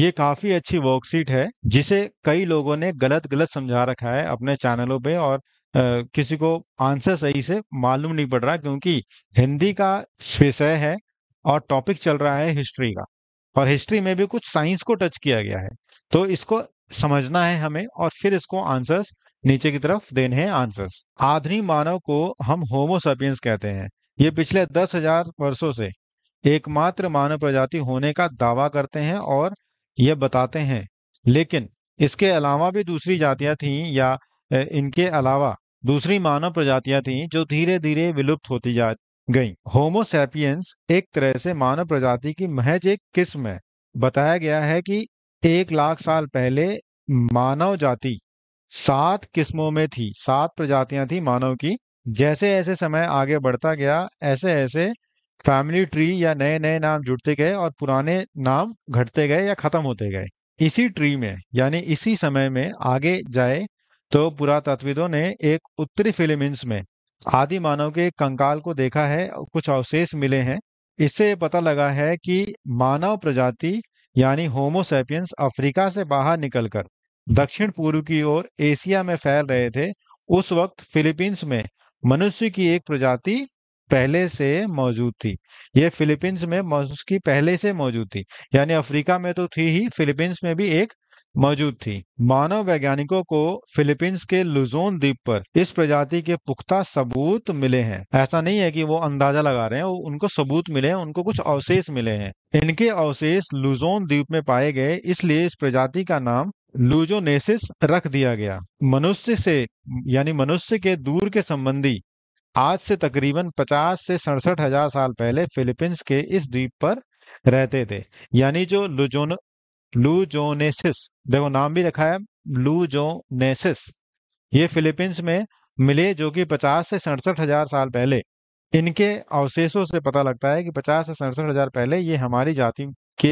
ये काफ़ी अच्छी वर्कशीट है जिसे कई लोगों ने गलत गलत समझा रखा है अपने चैनलों पे और आ, किसी को आंसर सही से मालूम नहीं पड़ रहा क्योंकि हिंदी का विषय है और टॉपिक चल रहा है हिस्ट्री का और हिस्ट्री में भी कुछ साइंस को टच किया गया है तो इसको समझना है हमें और फिर इसको आंसर्स नीचे की तरफ देने हैं आंसर्स आधुनिक मानव को हम होमोसपियंस कहते हैं ये पिछले दस हजार वर्षो से एकमात्र मानव प्रजाति होने का दावा करते हैं और ये बताते हैं लेकिन इसके अलावा भी दूसरी जातियां थीं या इनके अलावा दूसरी मानव प्रजातियां थीं जो धीरे धीरे विलुप्त होती जा गईं। होमोसेपियंस एक तरह से मानव प्रजाति की महज एक किस्म है बताया गया है कि एक लाख साल पहले मानव जाति सात किस्मों में थी सात प्रजातियां थी मानव की जैसे ऐसे समय आगे बढ़ता गया ऐसे ऐसे फैमिली ट्री या नए नए नाम जुड़ते गए और पुराने नाम घटते गए या खत्म होते गए इसी ट्री में यानी इसी समय में आगे जाए तो पुरातत्वविदों ने एक उत्तरी फिलिमिन्स में आदि मानव के कंकाल को देखा है कुछ अवशेष मिले हैं इससे पता लगा है कि मानव प्रजाति यानी होमोसेपियंस अफ्रीका से बाहर निकलकर दक्षिण पूर्व की ओर एशिया में फैल रहे थे उस वक्त फिलीपींस में मनुष्य की एक प्रजाति पहले से मौजूद थी ये फिलीपींस में की पहले से मौजूद थी यानी अफ्रीका में तो थी ही फिलीपींस में भी एक मौजूद थी मानव वैज्ञानिकों को फिलीपींस के लुजोन द्वीप पर इस प्रजाति के पुख्ता सबूत मिले हैं ऐसा नहीं है कि वो अंदाजा लगा रहे हैं उनको सबूत मिले हैं उनको कुछ अवशेष मिले हैं इनके अवशेष लुजोन द्वीप में पाए गए इसलिए इस प्रजाति का नाम लुजोनेसिस रख दिया गया मनुष्य से यानी मनुष्य के दूर के संबंधी आज से तकरीबन 50 से सड़सठ हजार साल पहले फिलीपींस के इस द्वीप पर रहते थे यानी जो लुजोन लूजोनेसिस देखो नाम भी रखा है लूजोनेसिस ये फिलीपींस में मिले जो कि 50 से सड़सठ हजार साल पहले इनके अवशेषों से पता लगता है कि 50 से सड़सठ हजार पहले ये हमारी जाति के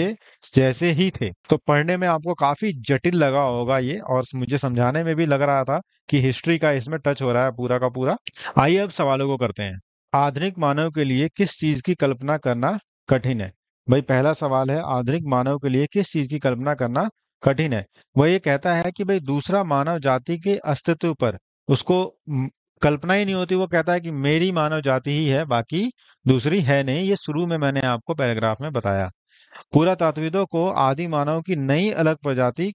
जैसे ही थे तो पढ़ने में आपको काफी जटिल लगा होगा ये और मुझे समझाने में भी लग रहा था कि हिस्ट्री का इसमें टच हो रहा है पूरा का पूरा आइए अब सवालों को करते हैं आधुनिक मानव के लिए किस चीज की कल्पना करना कठिन है भाई पहला सवाल है आधुनिक मानव के लिए किस चीज की कल्पना करना कठिन है वह ये कहता है कि भाई दूसरा मानव जाति के अस्तित्व पर उसको कल्पना ही नहीं होती वो कहता है कि मेरी मानव जाति ही है बाकी दूसरी है नहीं ये शुरू में मैंने आपको पैराग्राफ में बताया पुरातात्विदों को आदि मानव की नई अलग प्रजाति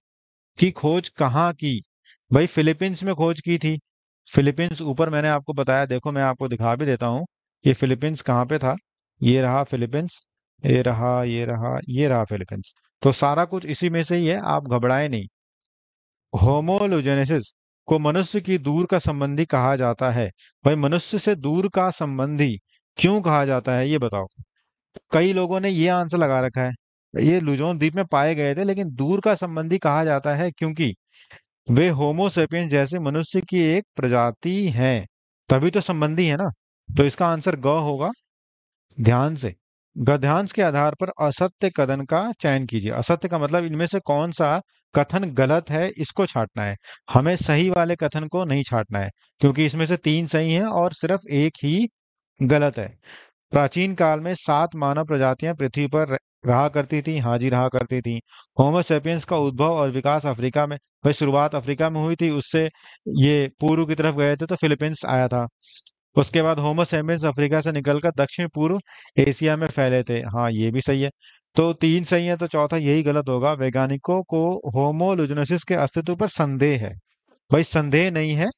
की खोज कहाँ की भाई फिलीपींस में खोज की थी फिलीपींस ऊपर मैंने आपको बताया देखो मैं आपको दिखा भी देता हूँ ये फिलीपींस कहाँ पे था ये रहा फिलीपींस ये रहा ये रहा ये रहा फिलीपींस तो सारा कुछ इसी में से ही है आप घबराए नहीं होमोलोजेनेसिस को मनुष्य की दूर का संबंधी कहा जाता है भाई मनुष्य से दूर का संबंधी क्यों कहा जाता है ये बताओ कई लोगों ने यह आंसर लगा रखा है ये लुजोन द्वीप में पाए गए थे लेकिन दूर का संबंधी कहा जाता है क्योंकि वे होमोसेपियंस जैसे मनुष्य की एक प्रजाति है तभी तो संबंधी है ना तो इसका आंसर ग होगा ध्यान से गध्यांश के आधार पर असत्य कथन का चयन कीजिए असत्य का मतलब इनमें से कौन सा कथन गलत है इसको छाटना है हमें सही वाले कथन को नहीं छाटना है क्योंकि इसमें से तीन सही हैं और सिर्फ एक ही गलत है प्राचीन काल में सात मानव प्रजातियां पृथ्वी पर रहा करती थी हाजी रहा करती थी होमोसेपियंस का उद्भव और विकास अफ्रीका में भाई शुरुआत अफ्रीका में हुई थी उससे ये पूर्व की तरफ गए थे तो फिलीपींस आया था उसके बाद होमोसेपियंस अफ्रीका से निकलकर दक्षिण पूर्व एशिया में फैले थे हाँ ये भी सही है तो तीन सही है तो चौथा यही गलत होगा वैज्ञानिकों को होमोलुजनोसिस के अस्तित्व पर संदेह है भाई संदेह नहीं है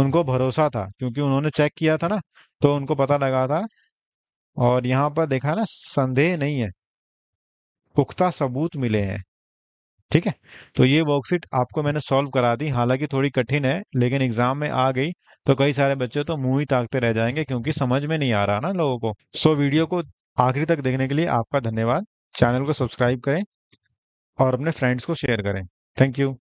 उनको भरोसा था क्योंकि उन्होंने चेक किया था ना तो उनको पता लगा था और यहां पर देखा ना संदेह नहीं है पुख्ता सबूत मिले हैं ठीक है तो ये वर्कशीट आपको मैंने सॉल्व करा दी हालांकि थोड़ी कठिन है लेकिन एग्जाम में आ गई तो कई सारे बच्चे तो मुंह ही ताकते रह जाएंगे क्योंकि समझ में नहीं आ रहा ना लोगों को सो वीडियो को आखिरी तक देखने के लिए आपका धन्यवाद चैनल को सब्सक्राइब करें और अपने फ्रेंड्स को शेयर करें थैंक यू